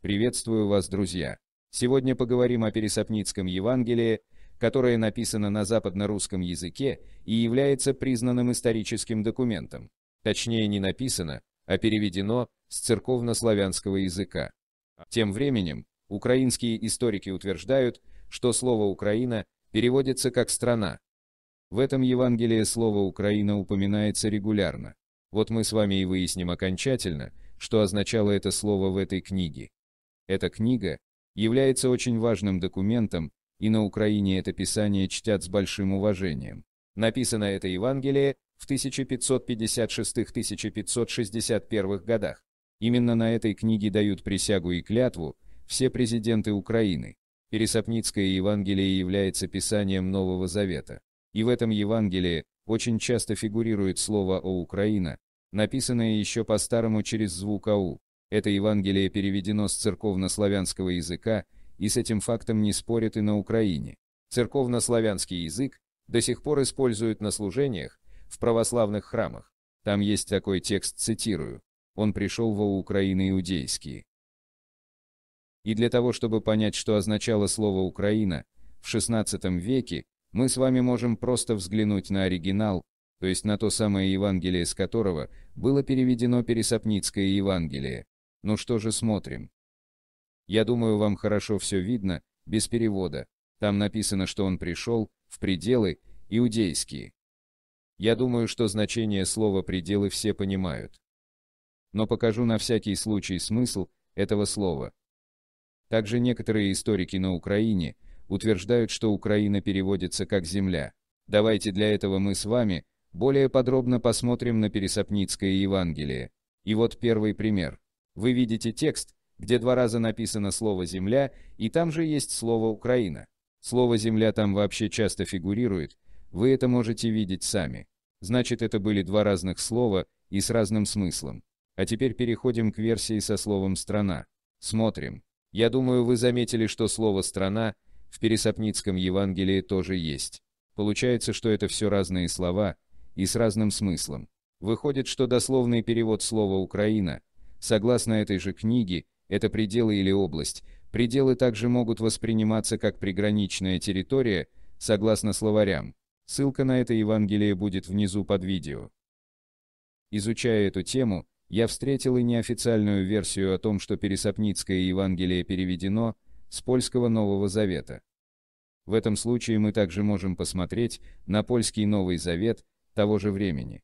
Приветствую вас, друзья! Сегодня поговорим о Пересопницком Евангелии, которое написано на западно-русском языке и является признанным историческим документом. Точнее, не написано, а переведено с церковно-славянского языка. Тем временем, украинские историки утверждают, что слово «Украина» переводится как «страна». В этом Евангелии слово «Украина» упоминается регулярно. Вот мы с вами и выясним окончательно, что означало это слово в этой книге. Эта книга является очень важным документом, и на Украине это писание чтят с большим уважением. Написано это Евангелие в 1556-1561 годах. Именно на этой книге дают присягу и клятву все президенты Украины. Пересопницкое Евангелие является писанием Нового Завета. И в этом Евангелии очень часто фигурирует слово «О Украина», написанное еще по-старому через звук «ау». Это Евангелие переведено с церковнославянского языка, и с этим фактом не спорят и на Украине. Церковнославянский язык до сих пор используют на служениях в православных храмах. Там есть такой текст, цитирую. «Он пришел во Украины иудейские». И для того, чтобы понять, что означало слово «Украина», в XVI веке мы с вами можем просто взглянуть на оригинал, то есть на то самое Евангелие, с которого было переведено Пересопницкое Евангелие. Ну что же смотрим? Я думаю, вам хорошо все видно, без перевода. Там написано, что он пришел в пределы иудейские. Я думаю, что значение слова «пределы» все понимают. Но покажу на всякий случай смысл этого слова. Также некоторые историки на Украине утверждают, что Украина переводится как «земля». Давайте для этого мы с вами более подробно посмотрим на Пересопницкое Евангелие. И вот первый пример. Вы видите текст, где два раза написано слово «земля», и там же есть слово «Украина». Слово «земля» там вообще часто фигурирует, вы это можете видеть сами. Значит, это были два разных слова и с разным смыслом. А теперь переходим к версии со словом «страна». Смотрим. Я думаю, вы заметили, что слово «страна» в Пересопницком Евангелии тоже есть. Получается, что это все разные слова и с разным смыслом. Выходит, что дословный перевод слова «Украина» Согласно этой же книге, это пределы или область. Пределы также могут восприниматься как приграничная территория, согласно словарям. Ссылка на это Евангелие будет внизу под видео. Изучая эту тему, я встретил и неофициальную версию о том, что Пересопницкое Евангелие переведено с польского Нового Завета. В этом случае мы также можем посмотреть на польский Новый Завет того же времени.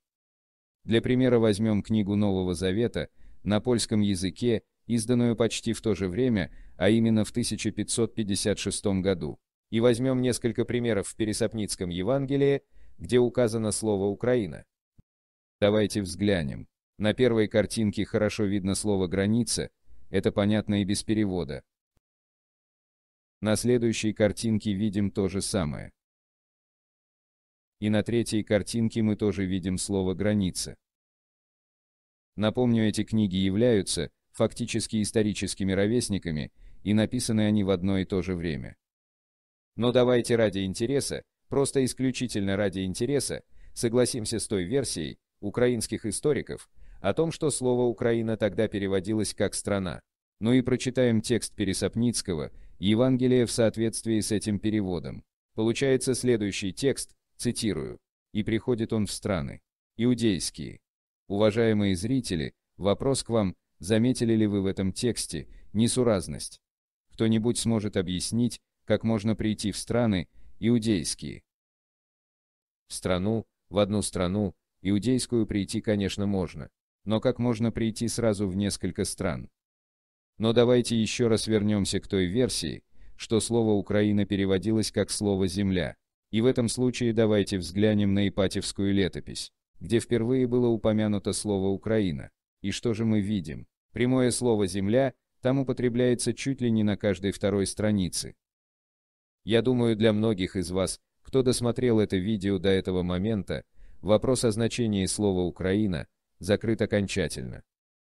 Для примера возьмем книгу Нового Завета – на польском языке, изданную почти в то же время, а именно в 1556 году. И возьмем несколько примеров в Пересопницком Евангелии, где указано слово «Украина». Давайте взглянем. На первой картинке хорошо видно слово «граница», это понятно и без перевода. На следующей картинке видим то же самое. И на третьей картинке мы тоже видим слово «граница». Напомню, эти книги являются фактически историческими ровесниками, и написаны они в одно и то же время. Но давайте ради интереса, просто исключительно ради интереса, согласимся с той версией украинских историков о том, что слово «Украина» тогда переводилось как «страна». Ну и прочитаем текст Пересопницкого «Евангелие» в соответствии с этим переводом. Получается следующий текст, цитирую, «И приходит он в страны иудейские, Уважаемые зрители, вопрос к вам, заметили ли вы в этом тексте несуразность? Кто-нибудь сможет объяснить, как можно прийти в страны, иудейские? В страну, в одну страну, иудейскую прийти, конечно, можно. Но как можно прийти сразу в несколько стран? Но давайте еще раз вернемся к той версии, что слово «Украина» переводилось как слово «земля». И в этом случае давайте взглянем на Ипатьевскую летопись где впервые было упомянуто слово «Украина». И что же мы видим? Прямое слово «земля» там употребляется чуть ли не на каждой второй странице. Я думаю, для многих из вас, кто досмотрел это видео до этого момента, вопрос о значении слова «Украина» закрыт окончательно.